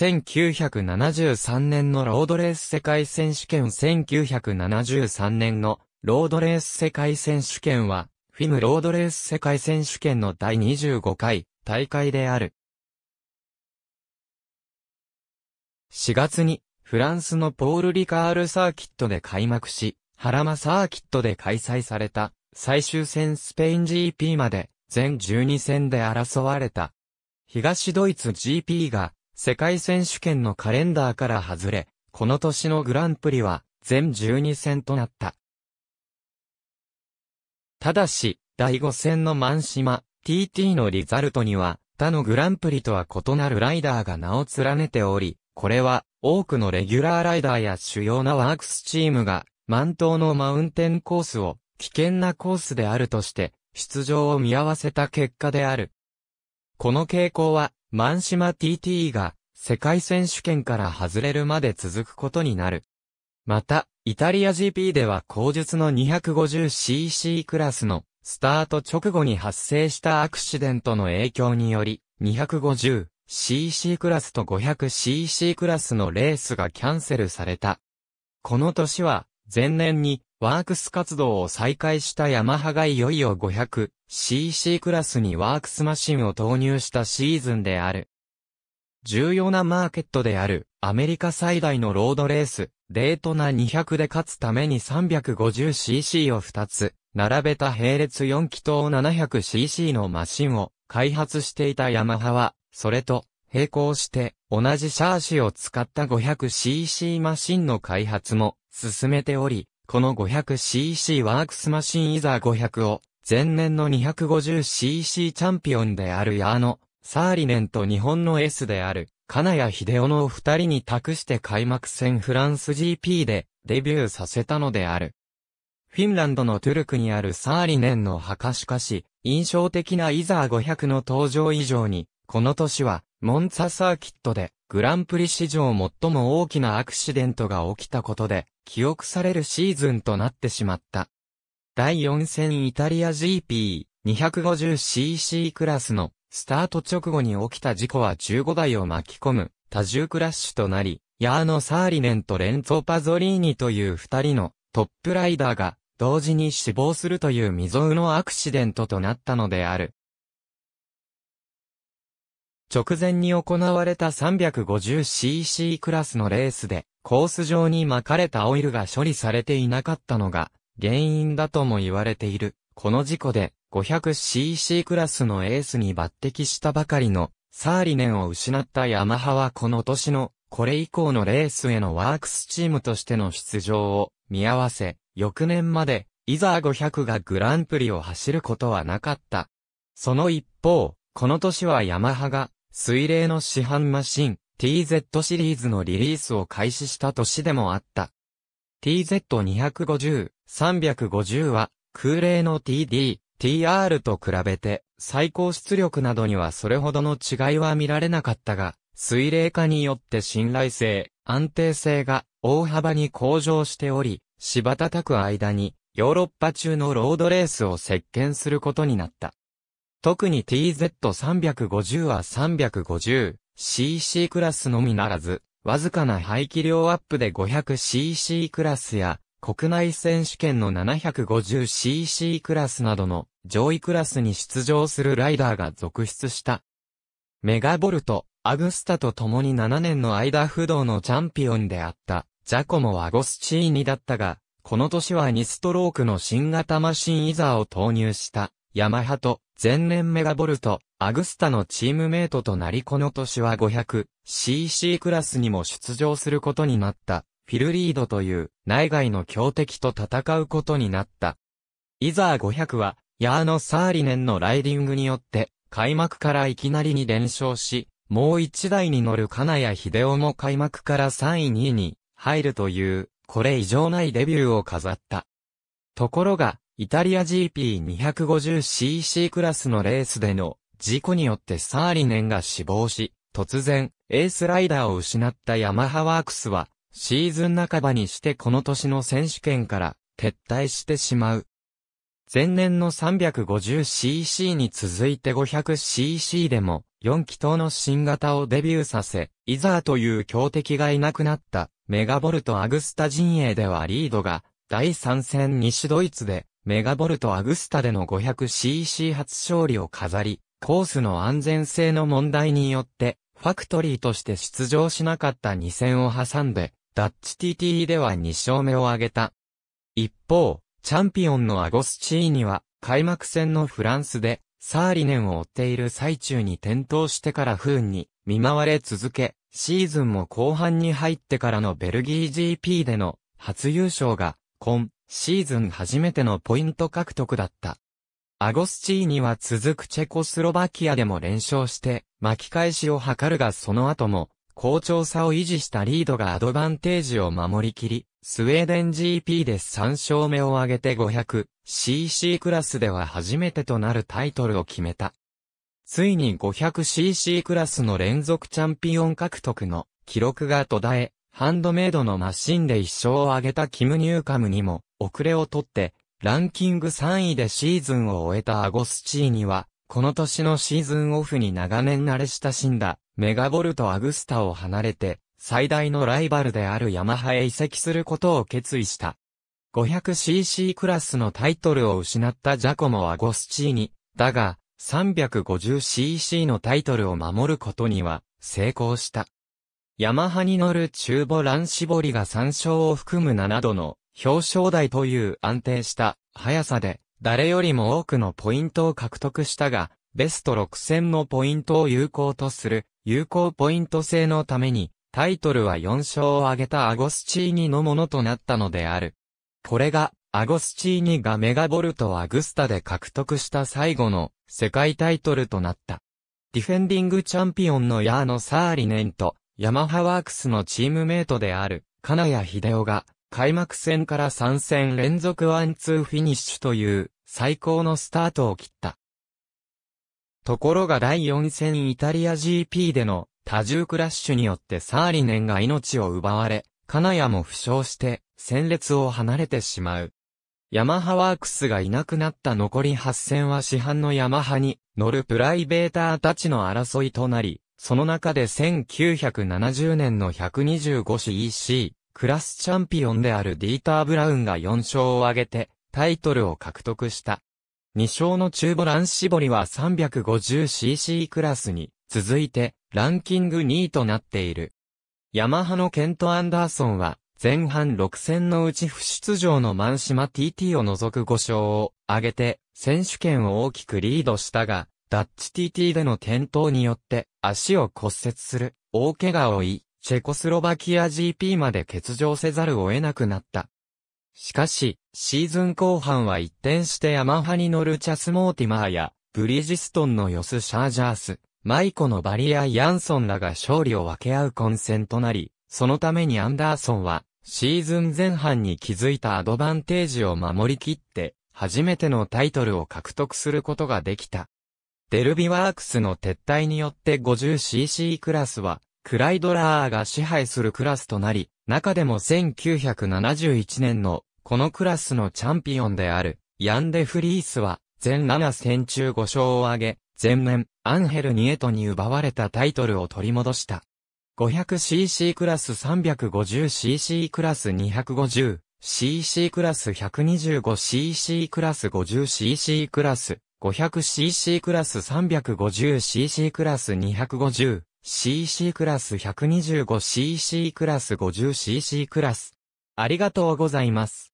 1973年のロードレース世界選手権1973年のロードレース世界選手権は、フィムロードレース世界選手権の第25回大会である。4月に、フランスのポール・リカールサーキットで開幕し、ハラマサーキットで開催された、最終戦スペイン GP まで、全12戦で争われた。東ドイツ GP が、世界選手権のカレンダーから外れ、この年のグランプリは全12戦となった。ただし、第5戦のマンシマ、TT のリザルトには、他のグランプリとは異なるライダーが名を連ねており、これは多くのレギュラーライダーや主要なワークスチームが、満島のマウンテンコースを危険なコースであるとして、出場を見合わせた結果である。この傾向はマンシマ TT が世界選手権から外れるまで続くことになる。また、イタリア GP では後述の 250cc クラスのスタート直後に発生したアクシデントの影響により、250cc クラスと 500cc クラスのレースがキャンセルされた。この年は、前年にワークス活動を再開したヤマハがいよいよ500、CC クラスにワークスマシンを投入したシーズンである。重要なマーケットである、アメリカ最大のロードレース、デートナ200で勝つために 350cc を2つ、並べた並列4気筒 700cc のマシンを開発していたヤマハは、それと並行して同じシャーシを使った 500cc マシンの開発も進めており、この 500cc ワークスマシンイザー500を前年の 250cc チャンピオンである矢野、サーリネンと日本のエースである、金谷秀夫の二人に託して開幕戦フランス GP でデビューさせたのである。フィンランドのトゥルクにあるサーリネンの墓しかし、印象的なイザー500の登場以上に、この年は、モンツァサーキットで、グランプリ史上最も大きなアクシデントが起きたことで、記憶されるシーズンとなってしまった。第4戦イタリア GP250cc クラスのスタート直後に起きた事故は15台を巻き込む多重クラッシュとなり、ヤーノ・サーリネンとレンツォ・パゾリーニという二人のトップライダーが同時に死亡するという未曾有のアクシデントとなったのである。直前に行われた 350cc クラスのレースで、コース上に巻かれたオイルが処理されていなかったのが、原因だとも言われている。この事故で 500cc クラスのエースに抜擢したばかりのサーリネンを失ったヤマハはこの年のこれ以降のレースへのワークスチームとしての出場を見合わせ、翌年までイザー500がグランプリを走ることはなかった。その一方、この年はヤマハが水冷の市販マシン TZ シリーズのリリースを開始した年でもあった。TZ250 350は空冷の TD、TR と比べて最高出力などにはそれほどの違いは見られなかったが、水冷化によって信頼性、安定性が大幅に向上しており、芝叩く間にヨーロッパ中のロードレースを席巻することになった。特に TZ350 は 350cc クラスのみならず、わずかな排気量アップで 500cc クラスや国内選手権の 750cc クラスなどの上位クラスに出場するライダーが続出した。メガボルト、アグスタと共に7年の間不動のチャンピオンであった、ジャコモ・アゴスチーニだったが、この年は2ストロークの新型マシンイザーを投入した、ヤマハと、前年メガボルト、アグスタのチームメイトとなりこの年は 500cc クラスにも出場することになった。フィルリードという内外の強敵と戦うことになった。イザー500は、ヤーノ・サーリネンのライディングによって、開幕からいきなりに連勝し、もう一台に乗る金谷秀夫も開幕から3位2位に入るという、これ異常ないデビューを飾った。ところが、イタリア GP250cc クラスのレースでの事故によってサーリネンが死亡し、突然、エースライダーを失ったヤマハワークスは、シーズン半ばにしてこの年の選手権から撤退してしまう。前年の 350cc に続いて 500cc でも4気筒の新型をデビューさせ、イザーという強敵がいなくなったメガボルト・アグスタ陣営ではリードが第3戦西ドイツでメガボルト・アグスタでの 500cc 初勝利を飾り、コースの安全性の問題によってファクトリーとして出場しなかった2戦を挟んでダッチ TT では2勝目を挙げた。一方、チャンピオンのアゴスチーニは、開幕戦のフランスで、サーリネンを追っている最中に転倒してから不運に見舞われ続け、シーズンも後半に入ってからのベルギー GP での初優勝が、今シーズン初めてのポイント獲得だった。アゴスチーニは続くチェコスロバキアでも連勝して、巻き返しを図るがその後も、好調さを維持したリードがアドバンテージを守りきり、スウェーデン GP で3勝目を挙げて 500cc クラスでは初めてとなるタイトルを決めた。ついに 500cc クラスの連続チャンピオン獲得の記録が途絶え、ハンドメイドのマシンで1勝を挙げたキム・ニューカムにも遅れをとって、ランキング3位でシーズンを終えたアゴスチーニは、この年のシーズンオフに長年慣れ親しんだ、メガボルト・アグスタを離れて、最大のライバルであるヤマハへ移籍することを決意した。500cc クラスのタイトルを失ったジャコモ・はゴスチーニ、だが、350cc のタイトルを守ることには、成功した。ヤマハに乗る中ボラン絞りが3勝を含む7度の表彰台という安定した速さで誰よりも多くのポイントを獲得したが、ベスト6000のポイントを有効とする、有効ポイント制のために、タイトルは4勝を挙げたアゴスチーニのものとなったのである。これが、アゴスチーニがメガボルト・アグスタで獲得した最後の世界タイトルとなった。ディフェンディングチャンピオンのヤーノ・サーリネンと、ヤマハワークスのチームメイトである、金谷秀夫が、開幕戦から3戦連続ワンツーフィニッシュという最高のスタートを切った。ところが第4戦イタリア GP での多重クラッシュによってサーリネンが命を奪われ、金谷も負傷して戦列を離れてしまう。ヤマハワークスがいなくなった残り8戦は市販のヤマハに乗るプライベーターたちの争いとなり、その中で1970年の 125cc、クラスチャンピオンであるディーター・ブラウンが4勝を挙げて、タイトルを獲得した。2勝の中ボラン絞りは 350cc クラスに続いてランキング2位となっている。ヤマハのケント・アンダーソンは前半6戦のうち不出場のマンシマ TT を除く5勝を挙げて選手権を大きくリードしたが、ダッチ TT での転倒によって足を骨折する大怪我を負い、チェコスロバキア GP まで欠場せざるを得なくなった。しかし、シーズン後半は一転してヤマハに乗るチャス・モーティマーや、ブリジストンのヨス・シャージャース、マイコのバリア・ヤンソンらが勝利を分け合う混戦となり、そのためにアンダーソンは、シーズン前半に築いたアドバンテージを守り切って、初めてのタイトルを獲得することができた。デルビワークスの撤退によって 50cc クラスは、クライドラーが支配するクラスとなり、中でも1971年のこのクラスのチャンピオンであるヤンデ・フリースは全7戦中5勝を挙げ、前年アンヘル・ニエトに奪われたタイトルを取り戻した。500cc クラス 350cc クラス 250cc クラス 125cc クラス 50cc クラス 500cc クラス 350cc クラス2 5 0 CC クラス 125CC クラス 50CC クラス。ありがとうございます。